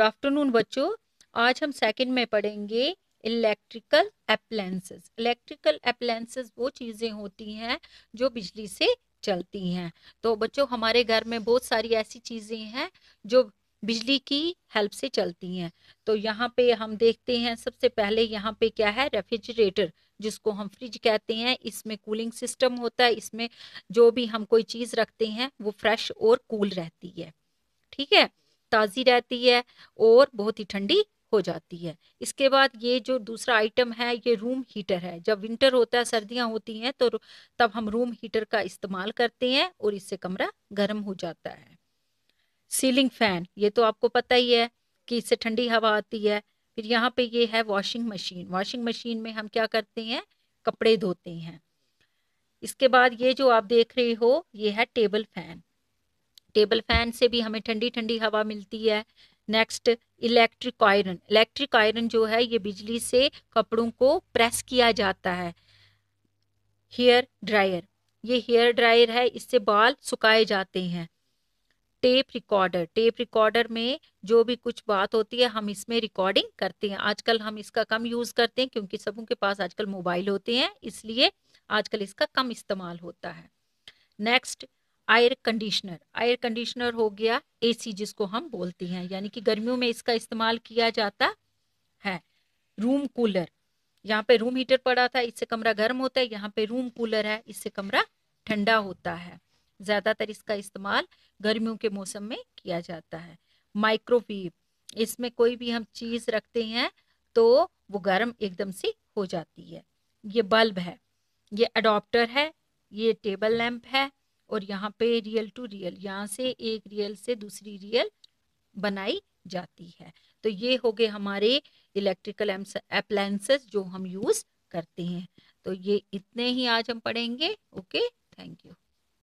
good afternoon बच्चों आज हम सेकंड में पढ़ेंगे इलेक्ट्रिकल अप्लायंसेस इलेक्ट्रिकल अप्लायंसेस वो चीज़ें होती हैं जो बिजली से चलती हैं तो बच्चों हमारे घर में बहुत सारी ऐसी चीज़ें हैं जो बिजली की हेल्प से चलती हैं तो यहाँ पे हम देखते हैं सबसे पहले यहाँ पे क्या है रेफ्रिजरेटर जिसको हम फ्रिज कहते हैं इसमें कूलिंग सिस्टम होता है इसमें जो भी हम कोई चीज़ रखते हैं वो फ्रेश और कूल रहती है ठीक है ताज़ी रहती है और बहुत ही ठंडी हो जाती है इसके बाद ये जो दूसरा आइटम है ये रूम हीटर है जब विंटर होता है सर्दियां होती हैं तो तब हम रूम हीटर का इस्तेमाल करते हैं और इससे कमरा गर्म हो जाता है सीलिंग फैन ये तो आपको पता ही है कि इससे ठंडी हवा आती है फिर यहाँ पे ये है वॉशिंग मशीन वॉशिंग मशीन में हम क्या करते हैं कपड़े धोते हैं इसके बाद ये जो आप देख रहे हो ये है टेबल फैन टेबल फैन से भी हमें ठंडी ठंडी हवा मिलती है next electric iron electric iron जो है ये बिजली से कपड़ों को प्रेस किया जाता है हेयर ड्रायर ये हेयर ड्रायर है इससे बाल सुखाए जाते हैं टेप रिकॉर्डर टेप रिकॉर्डर में जो भी कुछ बात होती है हम इसमें रिकॉर्डिंग करते हैं आजकल हम इसका कम यूज़ करते हैं क्योंकि सबों के पास आजकल मोबाइल होते हैं इसलिए आजकल इसका कम इस्तेमाल होता है next air conditioner air conditioner हो गया एसी जिसको हम बोलते हैं यानी कि गर्मियों में इसका इस्तेमाल किया जाता है रूम कूलर यहाँ पे रूम हीटर पड़ा था इससे कमरा गर्म होता है यहाँ पे रूम कूलर है इससे कमरा ठंडा होता है ज़्यादातर इसका इस्तेमाल गर्मियों के मौसम में किया जाता है माइक्रोवेव इसमें कोई भी हम चीज़ रखते हैं तो वो गर्म एकदम से हो जाती है ये बल्ब है ये अडोप्टर है ये टेबल लैंप है और यहाँ पे रियल टू रियल यहाँ से एक रियल से दूसरी रियल बनाई जाती है तो ये हो गए हमारे इलेक्ट्रिकल अप्लायंसेस जो हम यूज़ करते हैं तो ये इतने ही आज हम पढ़ेंगे ओके थैंक यू